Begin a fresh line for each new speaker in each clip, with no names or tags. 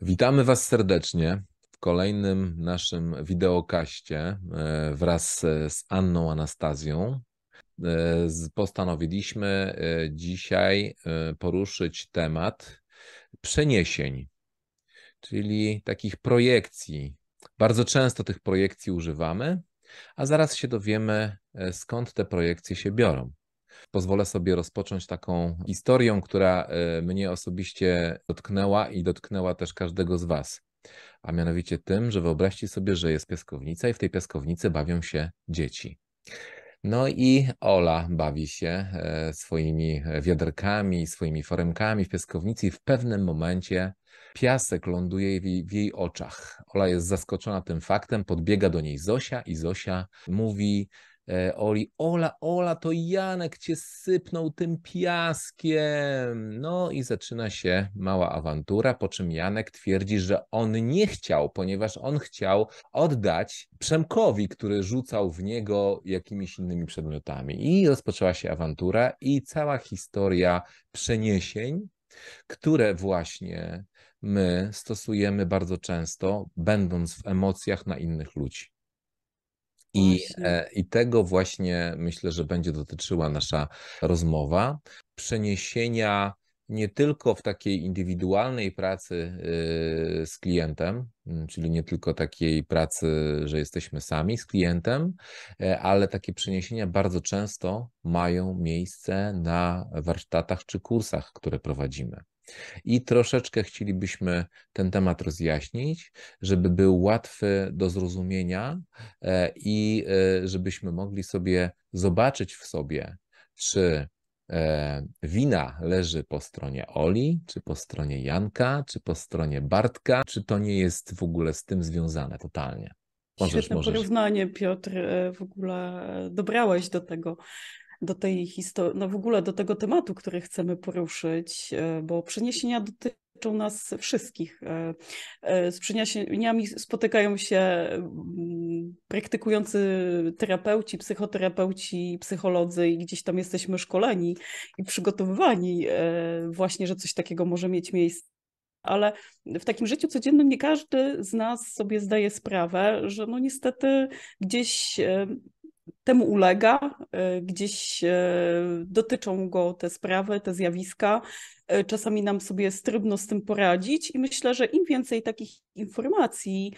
Witamy Was serdecznie w kolejnym naszym wideokaście e, wraz e, z Anną Anastazją. E, postanowiliśmy dzisiaj poruszyć temat przeniesień, czyli takich projekcji. Bardzo często tych projekcji używamy, a zaraz się dowiemy, skąd te projekcje się biorą. Pozwolę sobie rozpocząć taką historią, która e, mnie osobiście dotknęła i dotknęła też każdego z Was. A mianowicie tym, że wyobraźcie sobie, że jest piaskownica i w tej piaskownicy bawią się dzieci. No i Ola bawi się e, swoimi wiaderkami, swoimi foremkami w piaskownicy i w pewnym momencie piasek ląduje w jej, w jej oczach. Ola jest zaskoczona tym faktem, podbiega do niej Zosia i Zosia mówi: E, Oli, Ola, Ola, to Janek cię sypnął tym piaskiem. No i zaczyna się mała awantura, po czym Janek twierdzi, że on nie chciał, ponieważ on chciał oddać Przemkowi, który rzucał w niego jakimiś innymi przedmiotami. I rozpoczęła się awantura i cała historia przeniesień, które właśnie my stosujemy bardzo często, będąc w emocjach na innych ludzi. I, e, I tego właśnie myślę, że będzie dotyczyła nasza rozmowa. Przeniesienia nie tylko w takiej indywidualnej pracy y, z klientem, mm, czyli nie tylko takiej pracy, że jesteśmy sami z klientem, e, ale takie przeniesienia bardzo często mają miejsce na warsztatach czy kursach, które prowadzimy. I troszeczkę chcielibyśmy ten temat rozjaśnić, żeby był łatwy do zrozumienia e, i e, żebyśmy mogli sobie zobaczyć w sobie, czy e, wina leży po stronie Oli, czy po stronie Janka, czy po stronie Bartka, czy to nie jest w ogóle z tym związane totalnie. Możesz, Świetne możesz. porównanie,
Piotr, w ogóle dobrałeś do tego do tej historii, no w ogóle do tego tematu, który chcemy poruszyć, e, bo przeniesienia dotyczą nas wszystkich. E, e, z przeniesieniami spotykają się mm, praktykujący terapeuci, psychoterapeuci, psycholodzy i gdzieś tam jesteśmy szkoleni i przygotowywani właśnie, że coś takiego może mieć miejsce ale w takim życiu codziennym nie każdy z nas sobie zdaje sprawę, że no niestety gdzieś temu ulega, e, gdzieś e, dotyczą go te sprawy, te zjawiska. E, czasami nam sobie trudno z tym poradzić i myślę, że im więcej takich informacji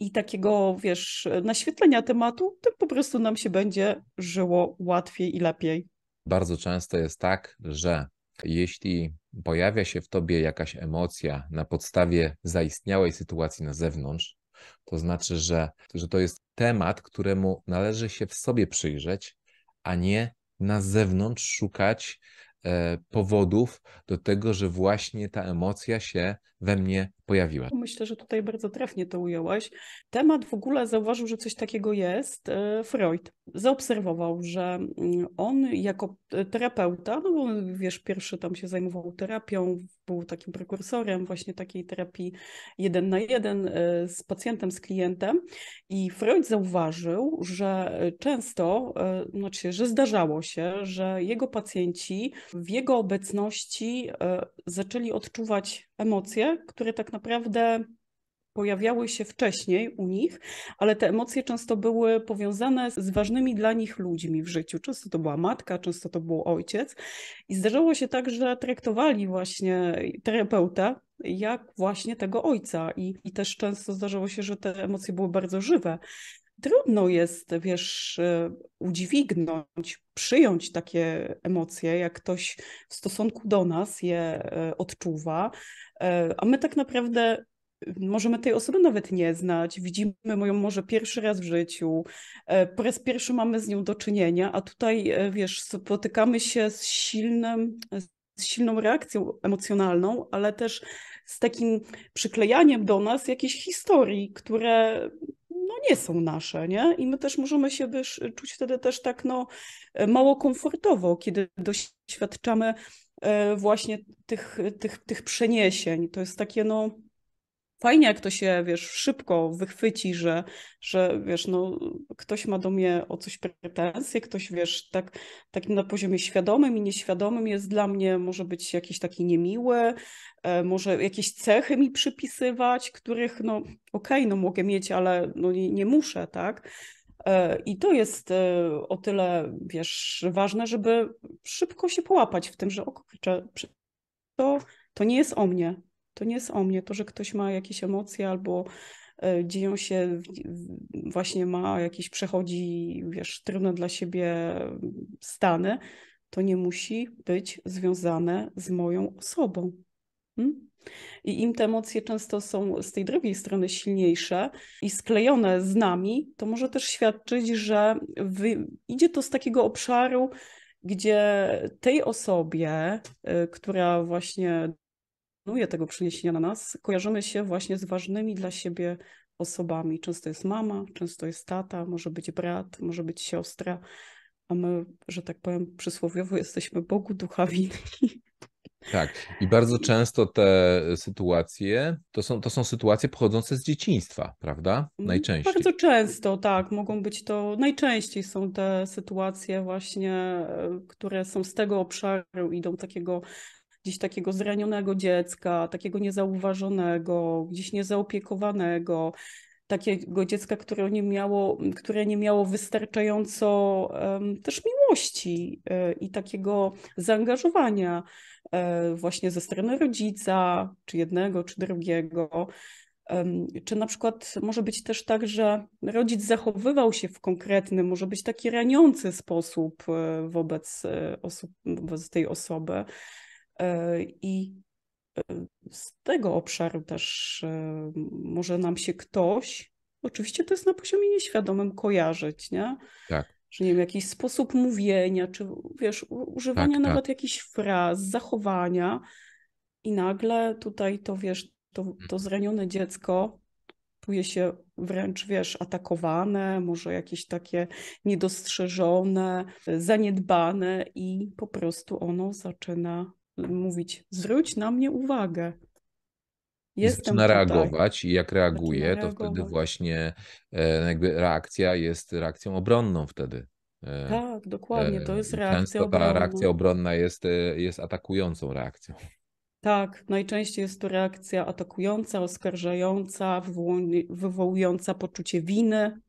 i takiego, wiesz, naświetlenia tematu, tym po prostu nam się będzie żyło łatwiej i lepiej.
Bardzo często jest tak, że jeśli pojawia się w tobie jakaś emocja na podstawie zaistniałej sytuacji na zewnątrz, to znaczy, że, że to jest temat, któremu należy się w sobie przyjrzeć, a nie na zewnątrz szukać e, powodów do tego, że właśnie ta emocja się we mnie pojawiła. No,
myślę, że tutaj bardzo trafnie to ująłaś. Temat w ogóle zauważył, że coś takiego jest. E, Freud zaobserwował, że mm, on jako e, terapeuta, no bo wiesz, pierwszy tam się zajmował terapią, był takim prekursorem właśnie takiej terapii jeden na jeden e, z pacjentem, z klientem i Freud zauważył, że często, znaczy, że zdarzało się, że jego pacjenci w jego obecności zaczęli odczuwać emocje, które tak tak naprawdę pojawiały się wcześniej u nich, ale te emocje często były powiązane z ważnymi dla nich ludźmi w życiu. Często to była matka, często to był ojciec. I zdarzało się tak, że traktowali właśnie terapeuta jak właśnie tego ojca. I, i też często zdarzało się, że te emocje były bardzo żywe. Trudno jest, wiesz, e, udźwignąć, przyjąć takie emocje, jak ktoś w stosunku do nas je e, odczuwa, E, a my tak naprawdę możemy tej osoby nawet nie znać, widzimy ją może pierwszy raz w życiu, e, po raz pierwszy mamy z nią do czynienia, a tutaj, e, wiesz, spotykamy się z silnym, z silną reakcją emocjonalną, ale też z takim przyklejaniem do nas jakichś historii, które no nie są nasze, nie? I my też możemy się czuć wtedy też tak no, mało komfortowo, kiedy doświadczamy E, właśnie tych, tych, tych przeniesień. To jest takie, no, fajnie, jak to się, wiesz, szybko wychwyci, że, że wiesz, no, ktoś ma do mnie o coś pretensje, ktoś, wiesz, tak, tak na poziomie świadomym i nieświadomym jest dla mnie, może być jakiś taki niemiły, e, może jakieś cechy mi przypisywać, których, no, okej, okay, no, mogę mieć, ale no, nie, nie muszę, tak? E, I to jest e, o tyle, wiesz, ważne, żeby szybko się połapać w tym, że o kurczę, to, to nie jest o mnie. To nie jest o mnie. To, że ktoś ma jakieś emocje albo e, dzieją się, właśnie ma jakieś, przechodzi, wiesz, trudne dla siebie stany, to nie musi być związane z moją osobą. Hmm? I im te emocje często są z tej drugiej strony silniejsze i sklejone z nami, to może też świadczyć, że wy... idzie to z takiego obszaru, gdzie tej osobie, y, która właśnie dokonuje tego przeniesienia na nas, kojarzymy się właśnie z ważnymi dla siebie osobami. Często jest mama, często jest tata, może być brat, może być siostra, a my, że tak powiem, przysłowiowo jesteśmy Bogu ducha winni.
Tak, i bardzo często te sytuacje to są, to są sytuacje pochodzące z dzieciństwa, prawda? Mm, najczęściej.
Bardzo często, tak. Mogą być to, najczęściej są te sytuacje właśnie, e, które są z tego obszaru, idą takiego gdzieś takiego zranionego dziecka, takiego niezauważonego, gdzieś niezaopiekowanego, takiego dziecka, które nie miało, które nie miało wystarczająco też miłości e, i takiego zaangażowania e, właśnie ze strony rodzica, czy jednego, czy drugiego. Czy na przykład może być też tak, że rodzic zachowywał się w konkretny, może być taki raniący sposób e, wobec, osób, wobec tej osoby i z tego obszaru też e, może nam się ktoś, oczywiście to jest na poziomie nieświadomym, kojarzyć, nie? Tak. Że nie wiem, jakiś sposób mówienia, czy wiesz, używania tak, nawet tak. jakichś fraz, zachowania i nagle tutaj to wiesz, to, to mhm. zranione dziecko czuje się wręcz, wiesz, atakowane, może jakieś takie niedostrzeżone, zaniedbane i po prostu ono zaczyna mówić, zwróć na mnie uwagę. Jestem zaczyna tutaj. reagować i jak reaguje, zaczyna to reagować. wtedy
właśnie e, jakby reakcja jest reakcją obronną wtedy. E, tak, dokładnie, to e, jest reakcja obronna. ta reakcja obronna jest, jest atakującą reakcją.
Tak, najczęściej jest to reakcja atakująca, oskarżająca, wywołująca poczucie winy, mhm.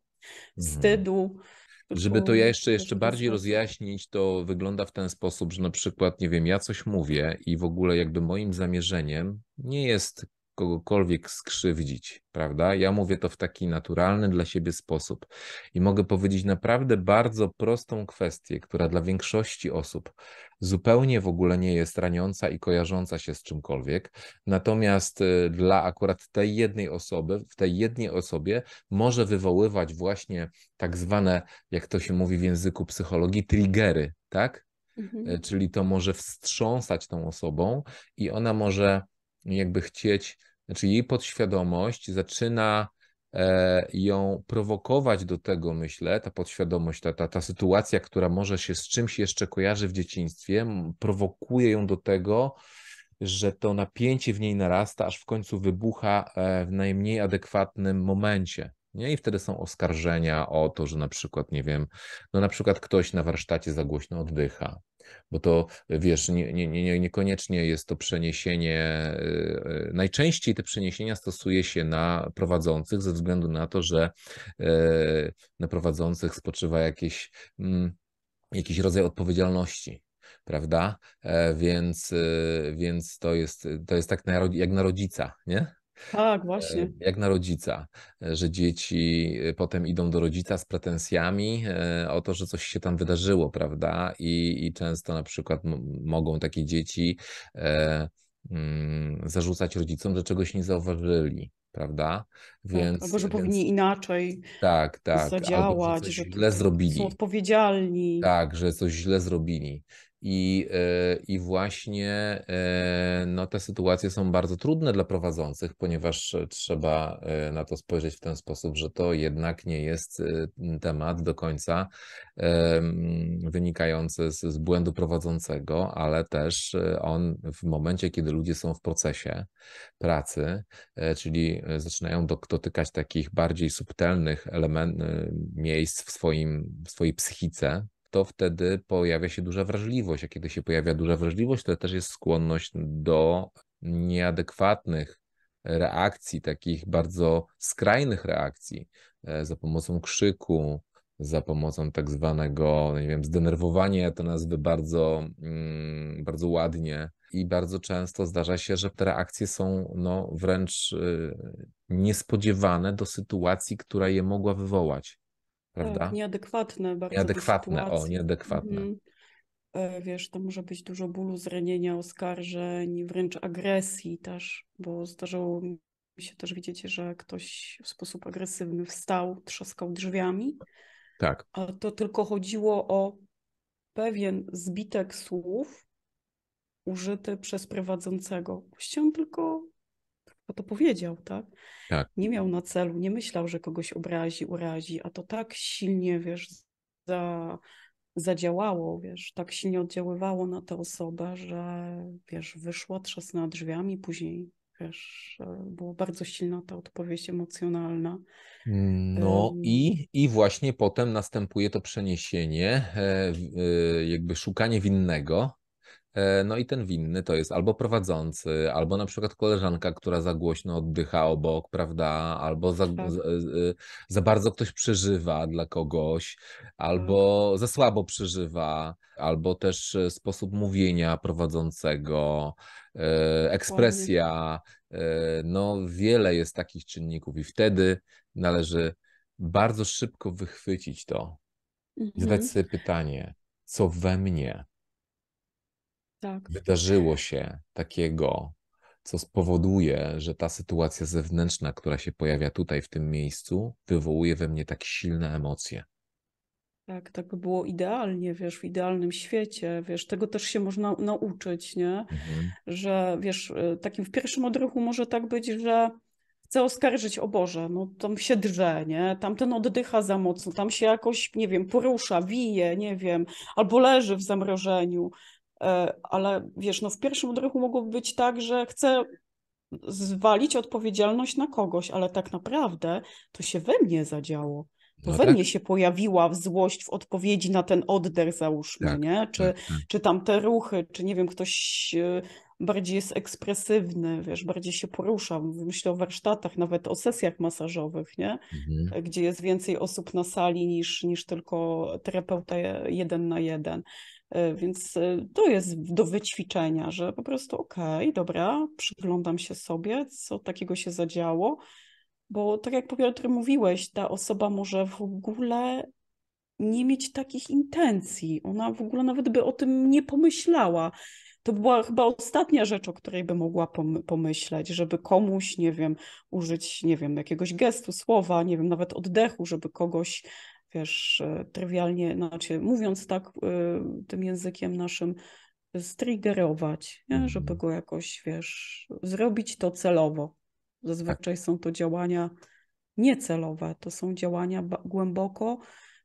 wstydu. Mhm żeby to ja jeszcze,
jeszcze bardziej rozjaśnić, to wygląda w ten sposób, że na przykład, nie wiem, ja coś mówię i w ogóle jakby moim zamierzeniem nie jest kogokolwiek skrzywdzić, prawda? Ja mówię to w taki naturalny dla siebie sposób i mogę powiedzieć naprawdę bardzo prostą kwestię, która dla większości osób zupełnie w ogóle nie jest raniąca i kojarząca się z czymkolwiek. Natomiast y, dla akurat tej jednej osoby, w tej jednej osobie może wywoływać właśnie tak zwane, jak to się mówi w języku psychologii, triggery, tak? Mhm. E, czyli to może wstrząsać tą osobą i ona może jakby chcieć, znaczy jej podświadomość zaczyna e, ją prowokować do tego, myślę, ta podświadomość, ta, ta, ta sytuacja, która może się z czymś jeszcze kojarzy w dzieciństwie, prowokuje ją do tego, że to napięcie w niej narasta, aż w końcu wybucha e, w najmniej adekwatnym momencie. Nie? I wtedy są oskarżenia o to, że na przykład, nie wiem, no na przykład ktoś na warsztacie za głośno oddycha, bo to wiesz, nie, nie, nie, niekoniecznie jest to przeniesienie. E, e, najczęściej te przeniesienia stosuje się na prowadzących ze względu na to, że e, na prowadzących spoczywa jakieś, mm, jakiś rodzaj odpowiedzialności prawda? Więc, więc to, jest, to jest tak na, jak na rodzica, nie?
Tak, e, właśnie.
Jak na rodzica, e, że dzieci e, potem idą do rodzica z pretensjami o to, że coś się tam wydarzyło, prawda? I, i często na przykład mogą takie dzieci e, mm, zarzucać rodzicom, że czegoś nie zauważyli, prawda? Tak, więc, tak, tak, albo że więc...
powinni inaczej
tak, tak, zadziałać, albo, że, że źle zrobili. Są
odpowiedzialni.
Tak, że coś źle zrobili. I, e, i właśnie e, no, te sytuacje są bardzo trudne dla prowadzących, ponieważ e, trzeba na to spojrzeć w ten sposób, że to jednak nie jest temat do końca wynikający z, z błędu prowadzącego, ale też on w momencie, kiedy ludzie są w procesie pracy, czyli zaczynają dotykać takich bardziej subtelnych element, miejsc w, swoim, w swojej psychice, to wtedy pojawia się duża wrażliwość. A kiedy się pojawia duża wrażliwość, to też jest skłonność do nieadekwatnych reakcji, takich bardzo skrajnych reakcji e, za pomocą krzyku, za pomocą tak zwanego, no nie wiem, zdenerwowania, ja to nazwy bardzo, mm, bardzo ładnie. I bardzo często zdarza się, że te reakcje są no, wręcz y, niespodziewane do sytuacji, która je mogła wywołać prawda? Tak,
nieadekwatne bardzo. Nieadekwatne, o, nieadekwatne. Mhm. E, wiesz, to może być dużo bólu, zranienia, oskarżeń, wręcz agresji też, bo zdarzało mi się też widzicie że ktoś w sposób agresywny wstał, trzaskał drzwiami. Tak. A to tylko chodziło o pewien zbitek słów użyty przez prowadzącego. Chciałam tylko to powiedział, tak? tak? Nie miał na celu, nie myślał, że kogoś obrazi, urazi, a to tak silnie, wiesz, za, zadziałało, wiesz, tak silnie oddziaływało na tę osobę, że wiesz, wyszła, trzasnęła drzwiami, później wiesz, e, była bardzo silna ta odpowiedź emocjonalna.
No um... i, i właśnie potem następuje to przeniesienie, e, e, jakby szukanie winnego, E, no i ten winny to jest albo prowadzący, albo na przykład koleżanka, która za głośno oddycha obok, prawda? Albo za, tak. za, e, e, za, bardzo ktoś przeżywa dla kogoś, albo mm. za słabo przeżywa, albo też sposób mówienia prowadzącego, ekspresja. No, wiele jest takich czynników, i wtedy należy bardzo szybko wychwycić to, mhm. zadać sobie pytanie, co we mnie tak. wydarzyło się takiego, co spowoduje, że ta sytuacja zewnętrzna, która się pojawia tutaj, w tym miejscu, wywołuje we mnie tak silne emocje.
Tak, tak by było idealnie, wiesz, w idealnym świecie, wiesz, tego też się można nauczyć, nie? Mhm. Że, wiesz, e, takim w pierwszym odruchu może tak być, że chcę oskarżyć, o Boże, no tam się drze, nie? Tamten oddycha za mocno, tam się jakoś, nie wiem, porusza, wije, nie wiem, albo leży w zamrożeniu. E, ale wiesz, no w pierwszym odruchu mogłoby być tak, że chcę zwalić odpowiedzialność na kogoś, ale tak naprawdę to się we mnie zadziało. To no we tak? mnie się pojawiła złość w odpowiedzi na ten odder, załóżmy, tak, nie? Tak, czy, tak, czy tam te ruchy, czy nie wiem, ktoś e, bardziej jest ekspresywny, wiesz, bardziej się porusza. Myślę o warsztatach, nawet o sesjach masażowych, nie? Mhm. Gdzie jest więcej osób na sali niż, niż tylko terapeuta jeden na jeden. E, więc e, to jest do wyćwiczenia, że po prostu okej, okay, dobra, przyglądam się sobie, co takiego się zadziało, bo tak jak Piotr mówiłeś, ta osoba może w ogóle nie mieć takich intencji. Ona w ogóle nawet by o tym nie pomyślała. To była chyba ostatnia rzecz, o której by mogła pomyśleć, żeby komuś, nie wiem, użyć, nie wiem, jakiegoś gestu, słowa, nie wiem, nawet oddechu, żeby kogoś wiesz, e, trywialnie, znaczy mówiąc tak e, tym językiem naszym, striggerować, nie? żeby go jakoś, wiesz, zrobić to celowo. Zazwyczaj są to działania niecelowe, to są działania głęboko,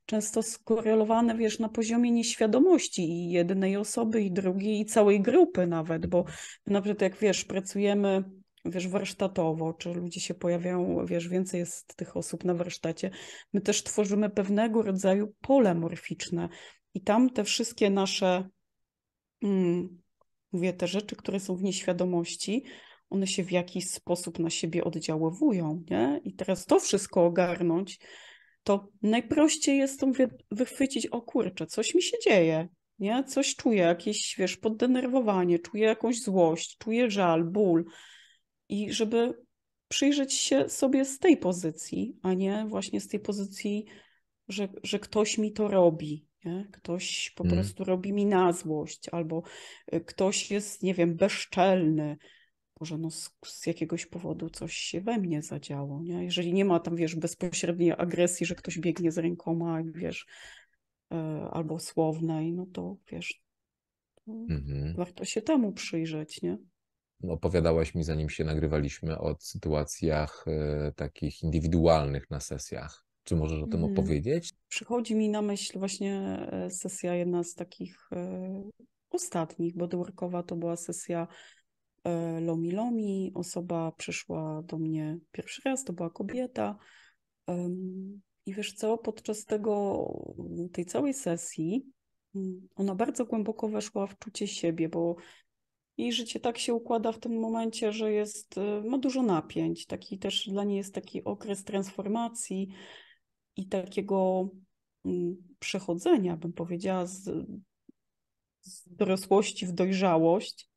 często skorelowane, wiesz, na poziomie nieświadomości i jednej osoby, i drugiej, i całej grupy nawet, bo na przykład jak, wiesz, pracujemy wiesz, warsztatowo, czy ludzie się pojawiają, wiesz, więcej jest tych osób na warsztacie, my też tworzymy pewnego rodzaju pole morficzne i tam te wszystkie nasze, mm, mówię, te rzeczy, które są w nieświadomości, one się w jakiś sposób na siebie oddziaływują, nie? I teraz to wszystko ogarnąć, to najprościej jest to mówię, wychwycić, o kurczę, coś mi się dzieje, nie? Coś czuję, jakieś, wiesz, poddenerwowanie, czuję jakąś złość, czuję żal, ból, i żeby przyjrzeć się sobie z tej pozycji, a nie właśnie z tej pozycji, że, że ktoś mi to robi. Nie? Ktoś po hmm. prostu robi mi na złość, albo y, ktoś jest, nie wiem, bezczelny. może no z, z, jakiegoś powodu coś się we mnie zadziało. Nie? Jeżeli nie ma tam, wiesz, bezpośredniej agresji, że ktoś biegnie z rękoma, wiesz, y, albo słownej, no to wiesz, to hmm. warto się temu przyjrzeć, nie?
opowiadałaś mi, zanim się nagrywaliśmy, o sytuacjach e, takich indywidualnych na sesjach. Czy możesz o tym mhm. opowiedzieć?
Przychodzi mi na myśl właśnie e, sesja jedna z takich e, ostatnich, bo Dworkowa to była sesja Lomi Lomi. Osoba przyszła do mnie pierwszy raz, to była kobieta. I wiesz co, podczas tego, tej całej sesji mm, ona bardzo głęboko weszła w czucie siebie, bo jej życie tak się układa w tym momencie, że jest, ma y, no, dużo napięć. Taki też dla niej jest taki okres transformacji i takiego mm, przechodzenia, bym powiedziała, z, z dorosłości w dojrzałość.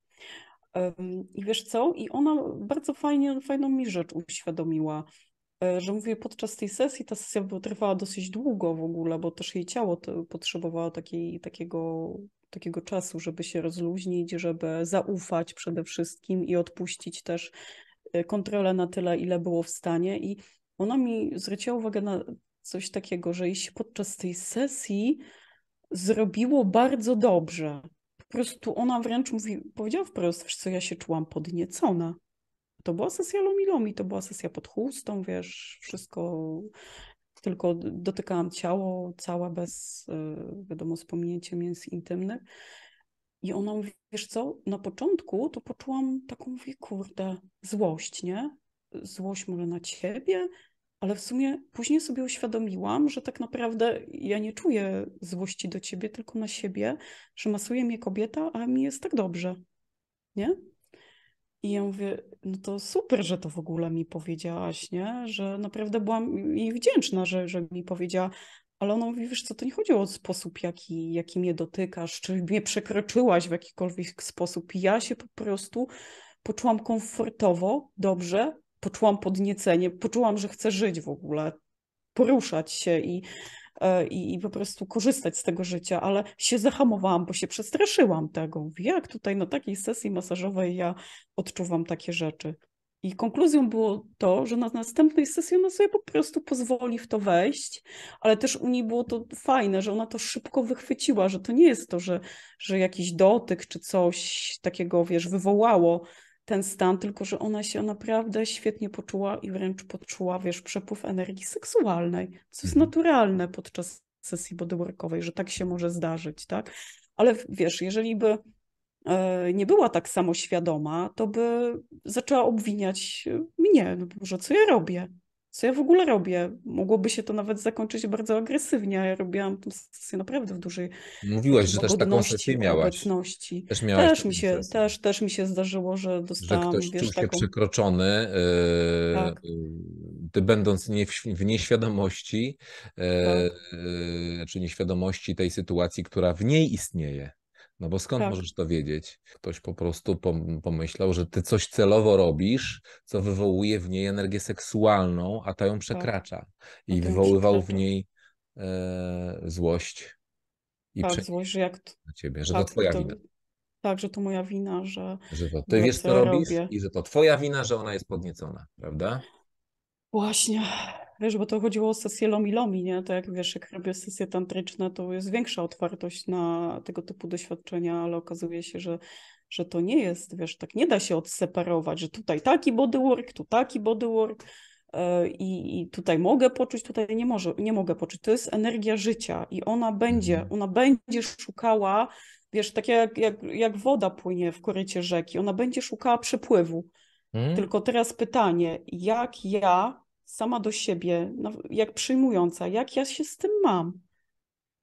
I wiesz co? I ona bardzo fajnie, fajną mi rzecz uświadomiła, e, że mówię, podczas tej sesji, ta sesja trwała dosyć długo w ogóle, bo też jej ciało potrzebowało takiej, takiego takiego czasu, żeby się rozluźnić, żeby zaufać przede wszystkim i odpuścić też e, kontrolę na tyle, ile było w stanie. I ona mi zwróciła uwagę na coś takiego, że jej się podczas tej sesji zrobiło bardzo dobrze. Po prostu ona wręcz mówi, powiedziała wprost, że co, ja się czułam podniecona. To była sesja lomilomi, to była sesja pod chustą, wiesz, wszystko tylko dotykałam ciało, całe bez, y, wiadomo, z pominięciem jest intymnych. I ona mówi, wiesz co, na początku to poczułam taką, mówię, kurde, złość, nie? Złość może na ciebie, ale w sumie później sobie uświadomiłam, że tak naprawdę ja nie czuję złości do ciebie, tylko na siebie, że masuje mnie kobieta, a mi jest tak dobrze, nie? I ja mówię, no to super, że to w ogóle mi powiedziałaś, nie? Że naprawdę byłam jej wdzięczna, że, że mi powiedziała. Ale ona mówi, wiesz co, to nie chodziło o sposób, jaki, jaki mnie dotykasz, czy mnie przekroczyłaś w jakikolwiek sposób. I ja się po prostu poczułam komfortowo, dobrze, poczułam podniecenie, poczułam, że chcę żyć w ogóle, poruszać się i E, i, i po prostu korzystać z tego życia, ale się zahamowałam, bo się przestraszyłam tego. Jak tutaj na takiej sesji masażowej ja odczuwam takie rzeczy? I konkluzją było to, że na następnej sesji ona sobie po prostu pozwoli w to wejść, ale też u niej było to fajne, że ona to szybko wychwyciła, że to nie jest to, że, że jakiś dotyk czy coś takiego, wiesz, wywołało ten stan, tylko że ona się naprawdę świetnie poczuła i wręcz podczuła, wiesz, przepływ energii seksualnej, co jest mhm. naturalne podczas sesji bodyworkowej, że tak się może zdarzyć, tak? Ale wiesz, jeżeli by e, nie była tak samo świadoma, to by zaczęła obwiniać mnie, no, że co ja robię, co ja w ogóle robię. Mogłoby się to nawet zakończyć bardzo agresywnie. Ja robiłam tę sesję naprawdę w dużej. Mówiłaś, że też taką sesję miałaś. Obecności. Też, miałaś też, mi się, też, też mi się zdarzyło, że dostałam. Że ktoś wiesz, czuł się taką...
przekroczony, yy, tak. E, e, ty będąc nie w, w nieświadomości, yy, tak. yy, czy nieświadomości tej sytuacji, która w niej istnieje. No bo skąd tak. możesz to wiedzieć? Ktoś po prostu pomyślał, że ty coś celowo robisz, co wywołuje w niej energię seksualną, a ta ją tak. przekracza. Tak. I wywoływał w niej e, złość. I tak, złość, że jak... Na ciebie, że tak, to twoja to... wina.
Tak, że to moja wina, że... Że to ty wiesz, co robisz robię.
i że to twoja wina, że ona jest podniecona, prawda?
Właśnie. Wiesz, bo to chodziło o sesję lomi-lomi, nie? To jak wiesz, jak robię sesje tantryczne, to jest większa otwartość na tego typu doświadczenia, ale okazuje się, że, że to nie jest, wiesz, tak nie da się odseparować, że tutaj taki bodywork, tu taki bodywork e, i i tutaj mogę poczuć, tutaj nie, może, nie mogę poczuć. To jest energia życia i ona będzie, mhm. ona będzie szukała, wiesz, tak jak, jak, jak woda płynie w korycie rzeki, ona będzie szukała przepływu. Hmm? Tylko teraz pytanie, jak ja sama do siebie, no, jak przyjmująca, jak ja się z tym mam.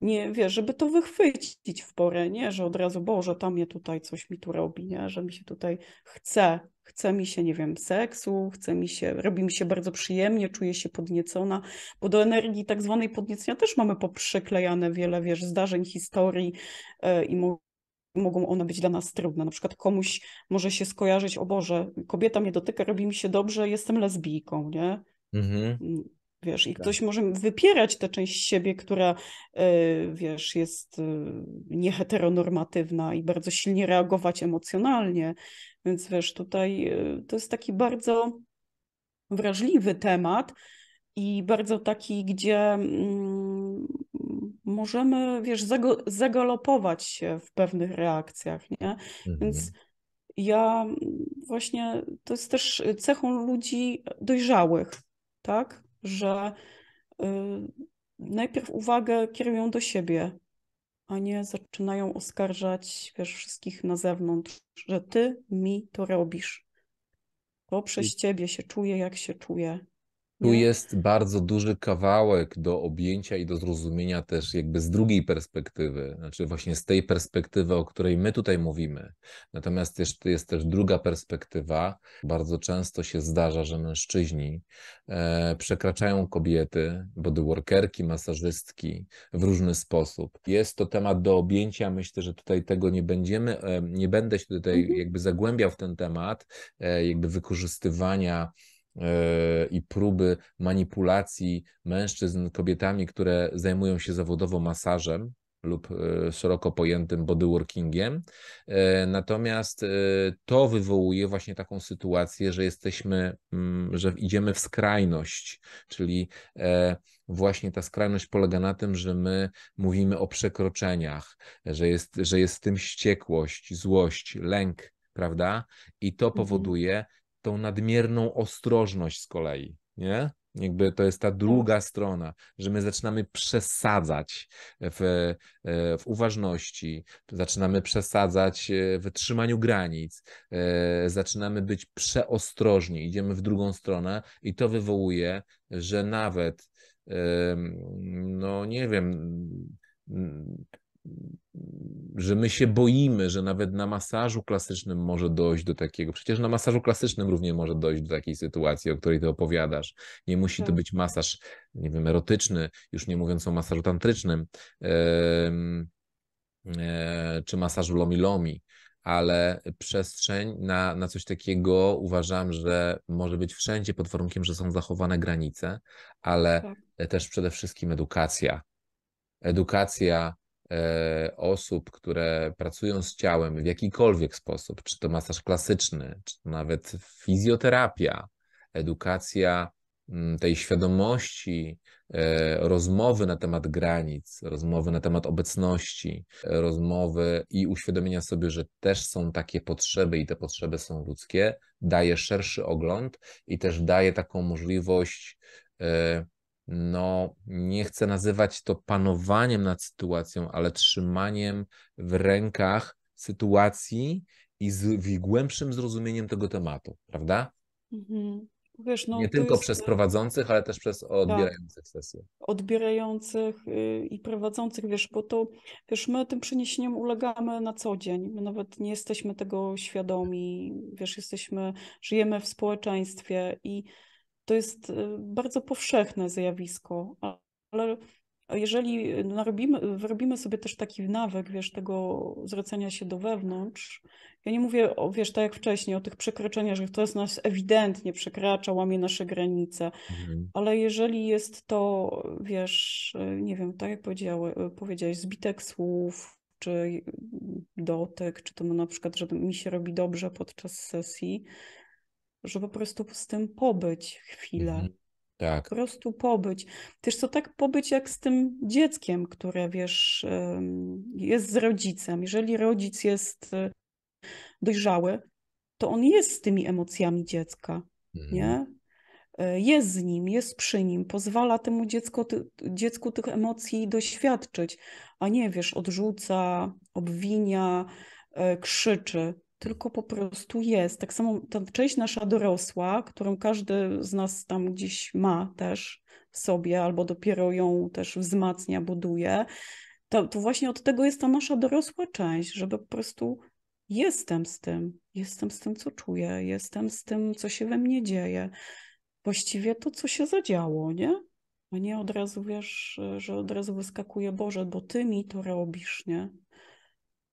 Nie wiesz, żeby to wychwycić w porę, nie, że od razu, Boże, tam mnie tutaj coś mi tu robi, nie, że mi się tutaj chce, chce mi się, nie wiem, seksu, chce mi się, robi mi się bardzo przyjemnie, czuję się podniecona, bo do energii tak zwanej podniecenia też mamy poprzyklejane wiele, wiesz, zdarzeń, historii yy, i mogą one być dla nas trudne. Na przykład komuś może się skojarzyć, o Boże, kobieta mnie dotyka, robi mi się dobrze, jestem lesbijką, nie? Mhm. Wiesz, i tak. ktoś może wypierać tę część siebie, która, y, wiesz, jest y, nieheteronormatywna i bardzo silnie reagować emocjonalnie. Więc wiesz, tutaj y, to jest taki bardzo wrażliwy temat i bardzo taki, gdzie mm, możemy, wiesz, zagalopować się w pewnych reakcjach, nie? Mhm. Więc ja mm, właśnie, to jest też cechą ludzi dojrzałych, tak? Że y, najpierw uwagę kierują do siebie, a nie zaczynają oskarżać wiesz, wszystkich na zewnątrz, że ty mi to robisz. To przez ciebie się czuję, jak się czuję.
Tu nie? jest bardzo duży kawałek do objęcia i do zrozumienia też jakby z drugiej perspektywy, znaczy właśnie z tej perspektywy, o której my tutaj mówimy. Natomiast jest, jest też druga perspektywa. Bardzo często się zdarza, że mężczyźni e, przekraczają kobiety, bodyworkerki, masażystki w różny sposób. Jest to temat do objęcia. Myślę, że tutaj tego nie będziemy, e, nie będę się tutaj mhm. jakby zagłębiał w ten temat, e, jakby wykorzystywania E, i próby manipulacji mężczyzn kobietami, które zajmują się zawodowo masażem lub e, szeroko pojętym bodyworkingiem. E, natomiast to wywołuje właśnie taką sytuację, że jesteśmy, mm, że idziemy w skrajność, czyli właśnie ta skrajność polega na tym, że my mówimy o przekroczeniach, że jest, że jest w tym wściekłość, złość, lęk, prawda? I to mhm. powoduje, tą nadmierną ostrożność z kolei, nie? Jakby to jest ta tak. druga strona, że my zaczynamy przesadzać e, w, e, w uważności, zaczynamy przesadzać e, w trzymaniu granic, zaczynamy być przeostrożni, idziemy w drugą stronę i to wywołuje, że nawet, no nie wiem, że my się boimy, że nawet na masażu klasycznym może dojść do takiego. Przecież na masażu klasycznym również może dojść do takiej sytuacji, o której ty opowiadasz. Nie musi to tak. być masaż, nie wiem, erotyczny, już nie mówiąc o masażu tantrycznym, e, czy masażu lomi-lomi ale przestrzeń na, na coś takiego uważam, że może być wszędzie pod warunkiem, że są zachowane granice, ale tak. też przede wszystkim edukacja. Edukacja E, osób, które pracują z ciałem w jakikolwiek sposób, czy to masaż klasyczny, czy to nawet fizjoterapia, edukacja mm, tej świadomości, e, rozmowy na temat granic, rozmowy na temat obecności, e, rozmowy i uświadomienia sobie, że też są takie potrzeby i te potrzeby są ludzkie, daje szerszy ogląd i też daje taką możliwość no nie chcę nazywać to panowaniem nad sytuacją, ale trzymaniem w rękach sytuacji i z głębszym zrozumieniem tego tematu, prawda?
Mhm. Wiesz, no, nie tylko jest... przez
prowadzących, ale też przez tak. odbierających tak, sesję.
Odbierających y, i prowadzących, wiesz, bo to, wiesz, my tym przeniesieniem ulegamy na co dzień. My nawet nie jesteśmy tego świadomi, wiesz, jesteśmy, żyjemy w społeczeństwie i to jest y, bardzo powszechne zjawisko, ale jeżeli narobimy, wyrobimy sobie też taki nawyk, wiesz, tego zwracania się do wewnątrz, ja nie mówię, o, wiesz, tak jak wcześniej, o tych przekroczeniach, że ktoś nas ewidentnie przekracza, łamie nasze granice, mhm. ale jeżeli jest to, wiesz, y, nie wiem, tak jak y, powiedziałeś, zbitek słów, czy dotyk, czy to no na przykład, że mi się robi dobrze podczas sesji, że po prostu z tym pobyć chwilę. Mhm. Tak. Po prostu pobyć. Też co tak pobyć jak z tym dzieckiem, które wiesz, jest z rodzicem. Jeżeli rodzic jest e, dojrzały, to on jest z tymi emocjami dziecka, mhm. nie? E, jest z nim, jest przy nim, pozwala temu dziecku, dziecku tych emocji doświadczyć, a nie wiesz, odrzuca, obwinia, e, krzyczy tylko po prostu jest. Tak samo ta część nasza dorosła, którą każdy z nas tam gdzieś ma też w sobie, albo dopiero ją też wzmacnia, buduje, to, to właśnie od tego jest ta nasza dorosła część, żeby po prostu jestem z tym, jestem z tym, co czuję, jestem z tym, co się we mnie dzieje. Właściwie to, co się zadziało, nie? A nie od razu wiesz, że od razu wyskakuje Boże, bo ty mi to robisz, nie?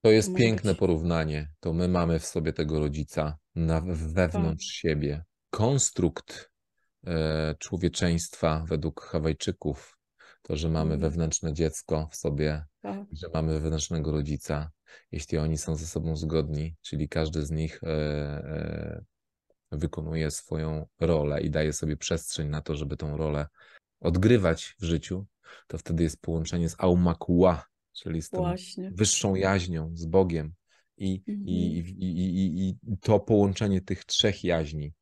To jest Mówić. piękne porównanie. To my mamy w sobie tego rodzica na, tak. wewnątrz tak. siebie. Konstrukt e, człowieczeństwa według Hawajczyków, to, że mamy mhm. wewnętrzne dziecko w sobie, tak. że mamy wewnętrznego rodzica, jeśli oni są ze sobą zgodni, czyli każdy z nich e, e, wykonuje swoją rolę i daje sobie przestrzeń na to, żeby tą rolę odgrywać w życiu, to wtedy jest połączenie z aumakua, czyli z tą Właśnie. wyższą jaźnią, z Bogiem. I, mhm. i, i, i, i to połączenie tych trzech jaźni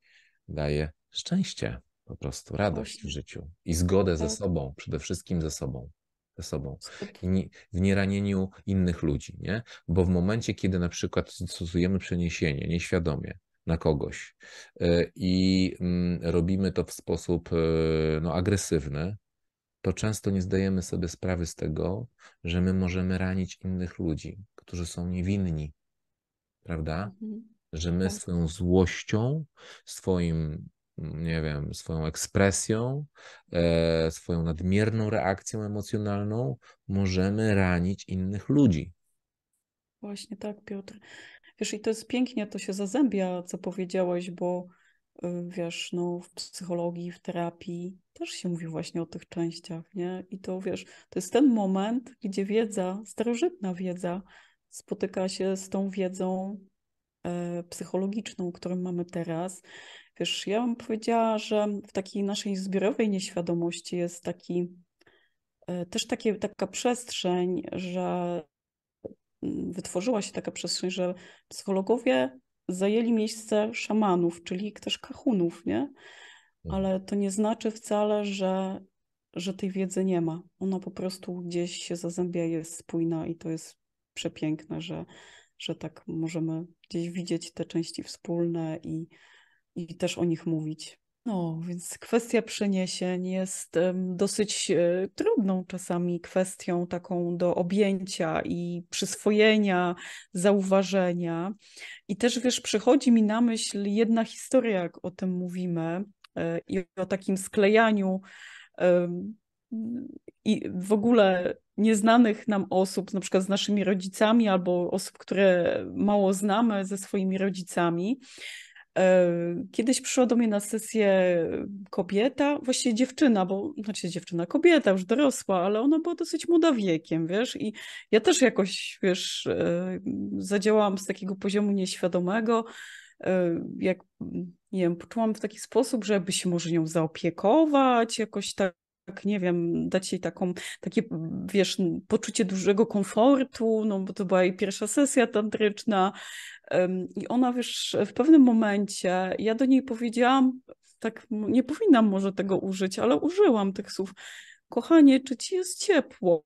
daje szczęście, po prostu radość Właśnie. w życiu i zgodę tak. ze sobą, przede wszystkim ze sobą. Ze sobą, nie, w nieranieniu innych ludzi, nie? Bo w momencie, kiedy na przykład stosujemy przeniesienie nieświadomie na kogoś y, i mm, robimy to w sposób y, no, agresywny, to często nie zdajemy sobie sprawy z tego, że my możemy ranić innych ludzi, którzy są niewinni, prawda? Mhm. Że my tak. swoją złością, swoim, nie wiem, swoją ekspresją, e, swoją nadmierną reakcją emocjonalną możemy ranić innych ludzi.
Właśnie tak, Piotr. Wiesz, i to jest pięknie, to się zazębia, co powiedziałeś, bo Y, wiesz, no w psychologii, w terapii też się mówi właśnie o tych częściach, nie? I to wiesz, to jest ten moment, gdzie wiedza, starożytna wiedza spotyka się z tą wiedzą e, psychologiczną, którą mamy teraz. Wiesz, ja bym powiedziała, że w takiej naszej zbiorowej nieświadomości jest taki, e, też takie, taka przestrzeń, że mm, wytworzyła się taka przestrzeń, że psychologowie zajęli miejsce szamanów, czyli też kahunów, nie? Mhm. Ale to nie znaczy wcale, że, że tej wiedzy nie ma. Ona po prostu gdzieś się zazębia, jest spójna i to jest przepiękne, że, że tak możemy gdzieś widzieć te części wspólne i, i też o nich mówić. No, więc kwestia przeniesień jest dosyć e, trudną czasami kwestią taką do objęcia i przyswojenia, zauważenia. I też wiesz, przychodzi mi na myśl jedna historia, jak o tym mówimy, e, i o takim sklejaniu i w ogóle nieznanych nam osób, na przykład z naszymi rodzicami albo osób, które mało znamy ze swoimi rodzicami. Kiedyś przyszła do mnie na sesję kobieta, właściwie dziewczyna, bo znaczy dziewczyna, kobieta już dorosła, ale ona była dosyć młoda wiekiem, wiesz, i ja też jakoś, wiesz, zadziałałam z takiego poziomu nieświadomego, jak, nie wiem, poczułam w taki sposób, żeby się może nią zaopiekować, jakoś tak tak, nie wiem, dać jej taką, takie, wiesz, poczucie dużego komfortu, no bo to była jej pierwsza sesja tantryczna i ona, wiesz, w pewnym momencie, ja do niej powiedziałam, tak, nie powinnam może tego użyć, ale użyłam tych słów, kochanie, czy ci jest ciepło?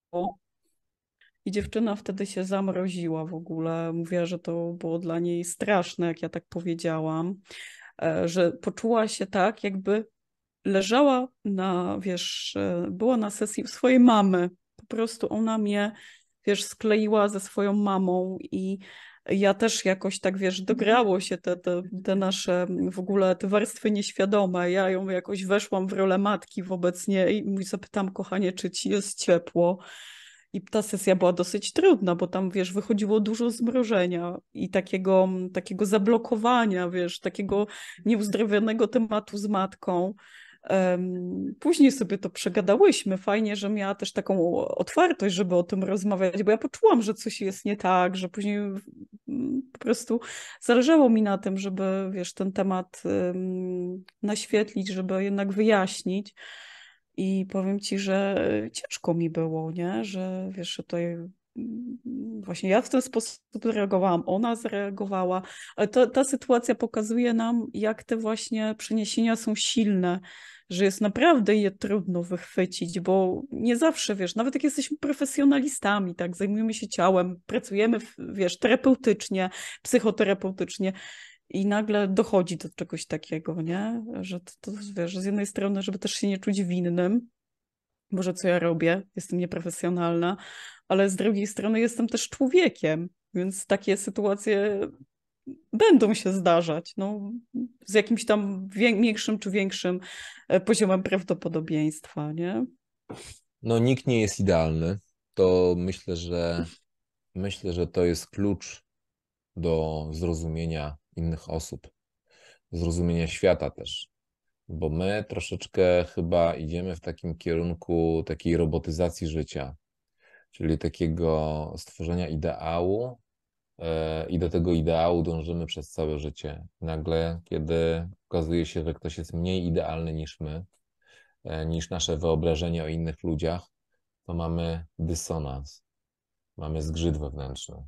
I dziewczyna wtedy się zamroziła w ogóle. Mówiła, że to było dla niej straszne, jak ja tak powiedziałam, e, że poczuła się tak, jakby leżała na, wiesz, e, była na sesji u swojej mamy. Po prostu ona mnie, wiesz, skleiła ze swoją mamą i ja też jakoś tak, wiesz, mhm. dograło się te, te, te nasze mm, w ogóle, te warstwy nieświadome. Ja ją jakoś weszłam w rolę matki wobec niej i zapytam, kochanie, czy ci jest ciepło? I ta sesja była dosyć trudna, bo tam, wiesz, wychodziło dużo zmrożenia i takiego, mm, takiego zablokowania, wiesz, takiego mhm. nieuzdrowionego tematu z matką. Później sobie to przegadałyśmy. Fajnie, że miała też taką otwartość, żeby o tym rozmawiać, bo ja poczułam, że coś jest nie tak, że później mm, po prostu zależało mi na tym, żeby wiesz, ten temat naświetlić, żeby jednak wyjaśnić. I powiem ci, że ciężko mi było, nie? Że wiesz, że to mm, właśnie ja w ten sposób reagowałam, ona zareagowała. Ale to, ta sytuacja pokazuje nam, jak te właśnie przeniesienia są silne że jest naprawdę je trudno wychwycić, bo nie zawsze, wiesz, nawet jak jesteśmy profesjonalistami, tak, zajmujemy się ciałem, pracujemy, wiesz, terapeutycznie, psychoterapeutycznie, i nagle dochodzi do czegoś takiego, nie? Że to, to wiesz, z jednej strony, żeby też się nie czuć winnym, Boże, co ja robię, jestem nieprofesjonalna, ale z drugiej strony jestem też człowiekiem, więc takie sytuacje będą się zdarzać no, z jakimś tam większym czy większym e, poziomem prawdopodobieństwa, nie?
No nikt nie jest idealny. To myślę, że myślę, że to jest klucz do zrozumienia innych osób, zrozumienia świata też. Bo my troszeczkę chyba idziemy w takim kierunku takiej robotyzacji życia, czyli takiego stworzenia ideału, E, i do tego ideału dążymy przez całe życie. Nagle, kiedy okazuje się, że ktoś jest mniej idealny niż my, e, niż nasze wyobrażenie o innych ludziach, to mamy dysonans, mamy zgrzyt wewnętrzny.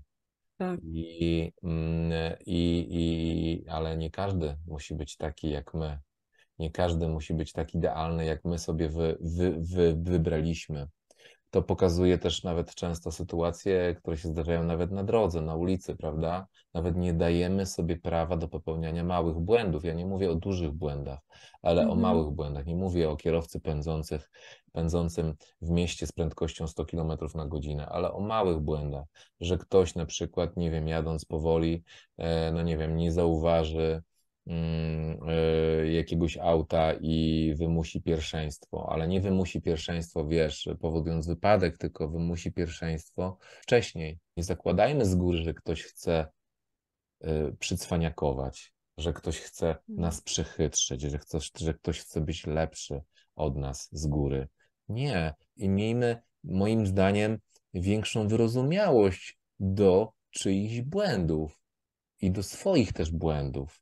Tak. I, mm, i, i, ale nie każdy musi być taki jak my. Nie każdy musi być tak idealny, jak my sobie wy, wy, wy, wybraliśmy to pokazuje też nawet często sytuacje, które się zdarzają nawet na drodze, na ulicy, prawda? Nawet nie dajemy sobie prawa do popełniania małych błędów. Ja nie mówię o dużych błędach, ale o mhm. małych błędach. Nie mówię o kierowcy pędzących, pędzącym w mieście z prędkością 100 km na godzinę, ale o małych błędach, że ktoś na przykład, nie wiem, jadąc powoli, e, no nie wiem, nie zauważy, Mm, y, jakiegoś auta i wymusi pierwszeństwo, ale nie wymusi pierwszeństwo, wiesz, powodując wypadek, tylko wymusi pierwszeństwo wcześniej. Nie zakładajmy z góry, że ktoś chce y, przycwaniakować, że ktoś chce mhm. nas przechytrzyć, że, że ktoś chce być lepszy od nas z góry. Nie. I miejmy, moim zdaniem, większą wyrozumiałość do czyichś błędów i do swoich też błędów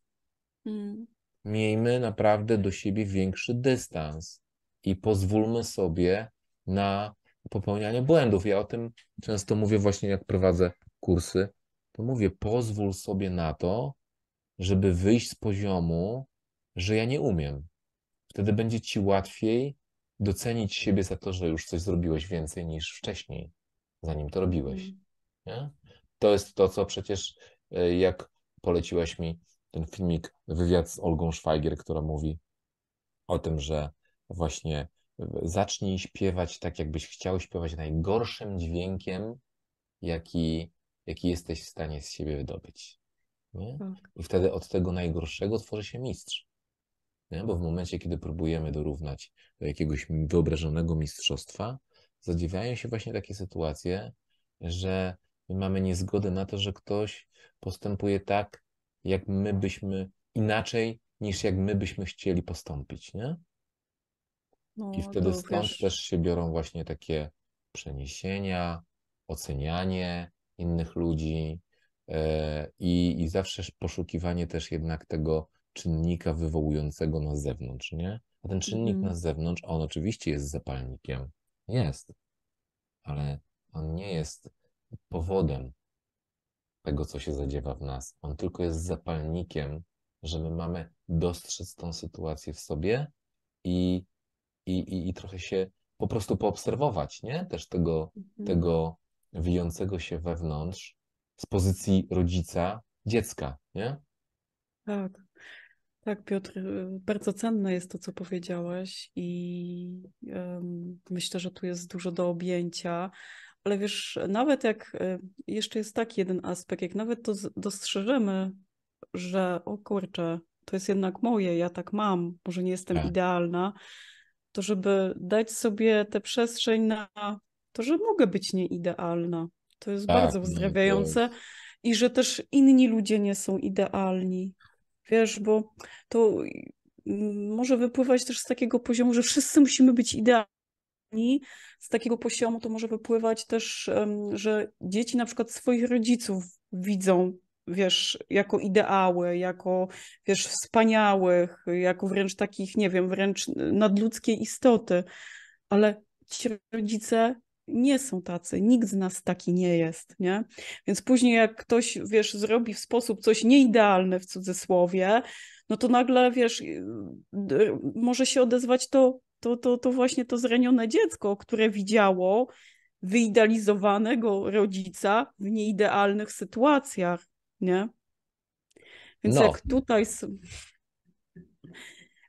Mm. Miejmy naprawdę do siebie większy dystans i pozwólmy sobie na popełnianie błędów. Ja o tym często mówię właśnie, jak prowadzę kursy, to mówię, pozwól sobie na to, żeby wyjść z poziomu, że ja nie umiem. Wtedy będzie ci łatwiej docenić siebie za to, że już coś zrobiłeś więcej niż wcześniej, zanim to robiłeś. Mm. Nie? To jest to, co przecież e, jak poleciłaś mi ten filmik, wywiad z Olgą Szwajgier, która mówi o tym, że właśnie e, zacznij śpiewać tak, jakbyś chciał śpiewać najgorszym dźwiękiem, jaki, jaki jesteś w stanie z siebie wydobyć. Nie? Tak. I wtedy od tego najgorszego tworzy się mistrz. Nie? Bo w momencie, kiedy próbujemy dorównać do jakiegoś wyobrażonego mistrzostwa, zadziwiają się właśnie takie sytuacje, że mamy niezgodę na to, że ktoś postępuje tak, jak my byśmy inaczej niż jak my byśmy chcieli postąpić, nie?
No, I wtedy stąd wiesz.
też się biorą właśnie takie przeniesienia, ocenianie innych ludzi e, i, i zawsze poszukiwanie też jednak tego czynnika wywołującego na zewnątrz, nie? A ten czynnik mm. na zewnątrz, on oczywiście jest zapalnikiem, jest, ale on nie jest powodem, tego, co się zadziewa w nas. On tylko jest zapalnikiem, że my mamy dostrzec tą sytuację w sobie i, i, i, i trochę się po prostu poobserwować, nie? Też tego, mhm. tego wijącego się wewnątrz z pozycji rodzica dziecka, nie?
Tak. Tak, Piotr, y, bardzo cenne jest to, co powiedziałeś, i myślę, że tu jest dużo do objęcia. Ale wiesz, nawet jak y, jeszcze jest taki jeden aspekt, jak nawet to dostrzeżemy, że o kurczę, to jest jednak moje, ja tak mam, może nie jestem tak. idealna, to żeby dać sobie tę przestrzeń na to, że mogę być nieidealna. To jest tak, bardzo uzdrawiające no, jest. i że też inni ludzie nie są idealni. Wiesz, bo to mm, może wypływać też z takiego poziomu, że wszyscy musimy być idealni z takiego poziomu to może wypływać też, że dzieci na przykład swoich rodziców widzą, wiesz, jako ideały, jako, wiesz, wspaniałych, jako wręcz takich, nie wiem, wręcz nadludzkie istoty, ale ci rodzice nie są tacy, nikt z nas taki nie jest, nie? Więc później jak ktoś, wiesz, zrobi w sposób coś nieidealne w cudzysłowie, no to nagle, wiesz, y, y, może się odezwać to to, to, to właśnie to zranione dziecko, które widziało wyidealizowanego rodzica w nieidealnych sytuacjach, nie? Więc no. jak tutaj...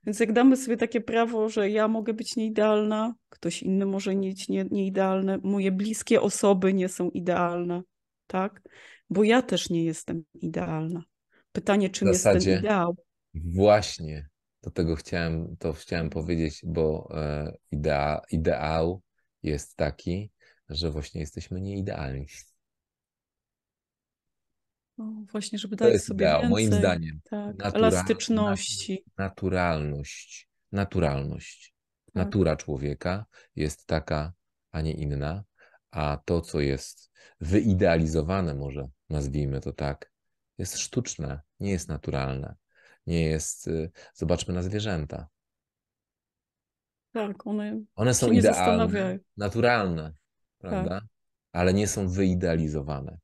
Więc jak damy sobie takie prawo, że ja mogę być nieidealna, ktoś inny może mieć nie, nieidealne, moje bliskie osoby nie są idealne, tak? Bo ja też nie jestem idealna. Pytanie, czym jest ten ideał?
Właśnie, do tego chciałem, to chciałem powiedzieć, bo e, idea, ideał jest taki, że właśnie jesteśmy nieidealni.
No, właśnie, żeby dać sobie ideał, więcej, moim zdaniem. Tak, natural, elastyczności.
Naturalność. Naturalność. Tak. Natura człowieka jest taka, a nie inna, a to, co jest wyidealizowane, może nazwijmy to tak, jest sztuczne, nie jest naturalne nie jest. Y, zobaczmy na zwierzęta.
Tak, one, one są idealne,
naturalne, tak. prawda? Tak. Ale nie są wyidealizowane.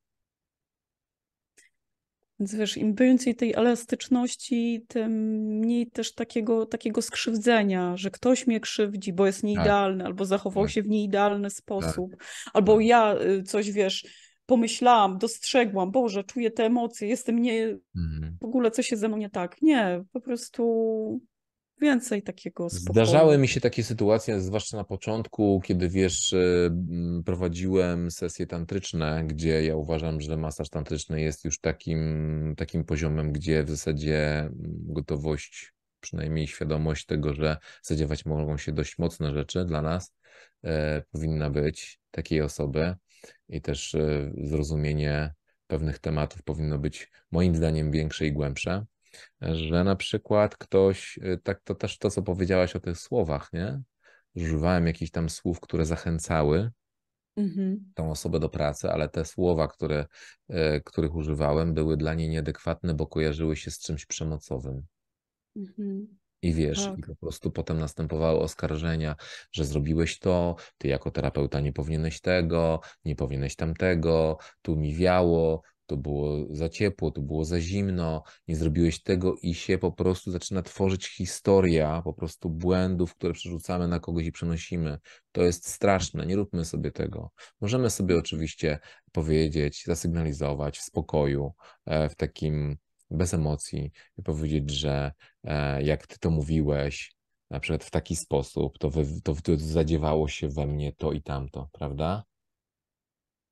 Więc wiesz, im więcej tej elastyczności, tym mniej też takiego, takiego skrzywdzenia, że ktoś mnie krzywdzi, bo jest tak. nieidealny, tak. albo zachował tak. się w nieidealny tak. sposób, albo ja y, coś, wiesz, pomyślałam, dostrzegłam, Boże, czuję te emocje, jestem nie. Mhm. W ogóle co się ze mną nie tak. Nie, po prostu więcej takiego spokoju. Zdarzały
mi się takie sytuacje, zwłaszcza na początku, kiedy wiesz, e, prowadziłem sesje tantryczne, gdzie ja uważam, że masaż tantryczny jest już takim, takim poziomem, gdzie w zasadzie gotowość, przynajmniej świadomość tego, że zadziewać mogą się dość mocne rzeczy dla nas, e, powinna być takiej osoby i też e, zrozumienie pewnych tematów powinno być moim zdaniem większe i głębsze, że na przykład ktoś, e, tak to też to, co powiedziałaś o tych słowach, nie? Używałem jakichś tam słów, które zachęcały mhm. tą osobę do pracy, ale te słowa, które, e, których używałem, były dla niej nieadekwatne, bo kojarzyły się z czymś przemocowym.
Mhm.
I wiesz, tak. i po prostu potem następowały oskarżenia, że zrobiłeś to, ty jako terapeuta nie powinieneś tego, nie powinieneś tamtego, tu mi wiało, to było za ciepło, to było za zimno, nie zrobiłeś tego i się po prostu zaczyna tworzyć historia po prostu błędów, które przerzucamy na kogoś i przenosimy. To jest straszne, nie róbmy sobie tego. Możemy sobie oczywiście powiedzieć, zasygnalizować w spokoju, e, w takim bez emocji i powiedzieć, że e, jak ty to mówiłeś, na przykład w taki sposób, to, wy, to, to zadziewało się we mnie to i tamto, prawda?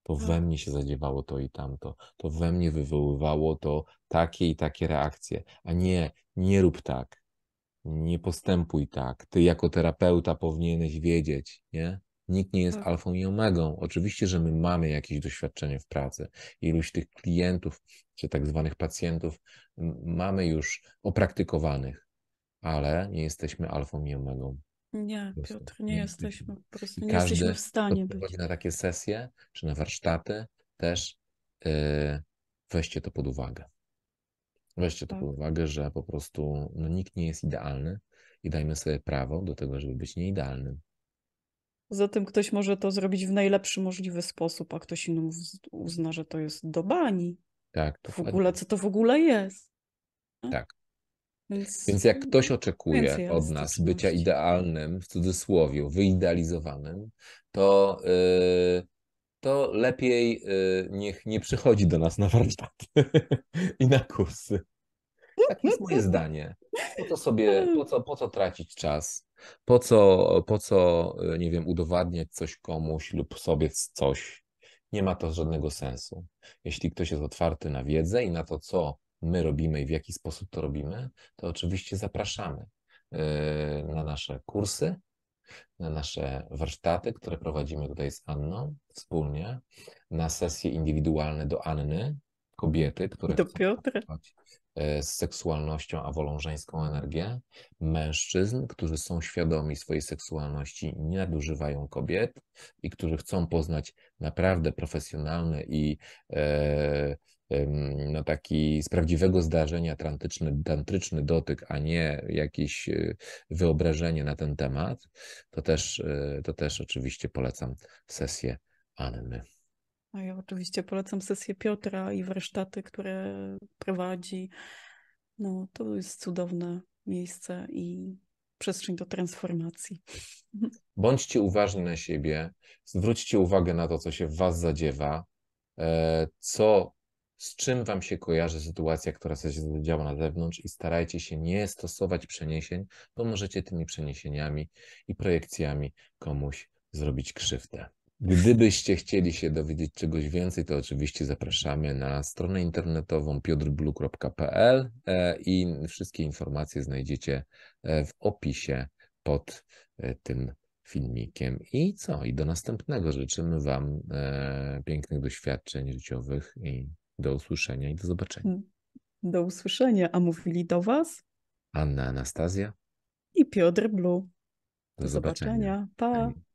To we tak. mnie się zadziewało to i tamto, to we mnie wywoływało to takie i takie reakcje, a nie, nie rób tak, nie postępuj tak, ty jako terapeuta powinieneś wiedzieć, nie? Nikt nie jest tak. alfą i omegą. Oczywiście, że my mamy jakieś doświadczenie w pracy. Iluś tych klientów, czy tak zwanych pacjentów mamy już opraktykowanych, ale nie jesteśmy alfą i omegą.
Nie, Piotr, nie, nie jesteśmy po prostu nie każdy, jesteśmy w stanie być. na
takie sesje czy na warsztaty też yy, weźcie to pod uwagę. Weźcie tak. to pod uwagę, że po prostu no, nikt nie jest idealny i dajmy sobie prawo do tego, żeby być nieidealnym.
Zatem ktoś może to zrobić w najlepszy możliwy sposób, a ktoś inny uzna, że to jest do bani.
Tak. To w ogóle,
co to w ogóle jest? No. Tak. Więc, Więc, jak
ktoś no, oczekuje od nas bycia idealnym, w cudzysłowie, wyidealizowanym, to, yy, to lepiej yy, niech nie przychodzi do nas na warsztaty i na kursy. Takie jest moje zdanie. Po co sobie, po co, po co tracić czas? Po co, po co, e, nie wiem, udowadniać coś komuś lub sobie coś? Nie ma to żadnego sensu. Jeśli ktoś jest otwarty na wiedzę i na to, co my robimy i w jaki sposób to robimy, to oczywiście zapraszamy e, na nasze kursy, na nasze warsztaty, które prowadzimy tutaj z Anną wspólnie, na sesje indywidualne do Anny, kobiety, które. Do Piotra. E, z seksualnością, a wolą żeńską energię, mężczyzn, którzy są świadomi swojej seksualności, nie nadużywają kobiet i którzy chcą poznać naprawdę profesjonalny i e, no taki z prawdziwego zdarzenia trantyczny, tantryczny dotyk, a nie jakieś e, wyobrażenie na ten temat, to też, e, to też oczywiście polecam sesję Anny.
A no ja oczywiście polecam sesję Piotra i warsztaty, które prowadzi. No, to jest cudowne miejsce i przestrzeń do transformacji.
Bądźcie uważni na siebie, zwróćcie uwagę na to, co się w Was zadziewa, e, co, z czym Wam się kojarzy sytuacja, która się działa na zewnątrz i starajcie się nie stosować przeniesień, bo możecie tymi przeniesieniami i projekcjami komuś zrobić krzywdę. Gdybyście chcieli się dowiedzieć czegoś więcej, to oczywiście zapraszamy na stronę internetową piotrblue.pl e, i wszystkie informacje znajdziecie e, w opisie pod e, tym filmikiem. I co? I do następnego. Życzymy Wam pięknych doświadczeń życiowych i do usłyszenia i do zobaczenia.
Mm. Do usłyszenia. A mówili do Was
Anna Anastazja
i Piotr Blue.
Do, do zobaczenia. zobaczenia.
Pa.